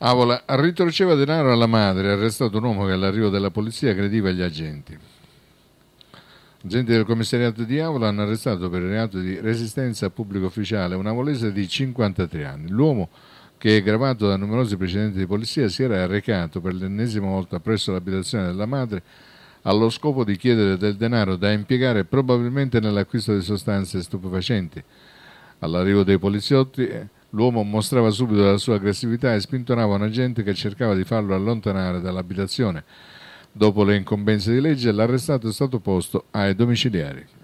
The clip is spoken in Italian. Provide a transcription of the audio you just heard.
Avola ritorceva denaro alla madre, arrestato un uomo che all'arrivo della polizia aggrediva gli agenti. Agenti del commissariato di Avola hanno arrestato per il reato di resistenza a pubblico ufficiale un avolese di 53 anni. L'uomo, che è gravato da numerosi precedenti di polizia, si era recato per l'ennesima volta presso l'abitazione della madre allo scopo di chiedere del denaro da impiegare probabilmente nell'acquisto di sostanze stupefacenti. All'arrivo dei poliziotti eh, L'uomo mostrava subito la sua aggressività e spintonava un agente che cercava di farlo allontanare dall'abitazione. Dopo le incombenze di legge, l'arrestato è stato posto ai domiciliari.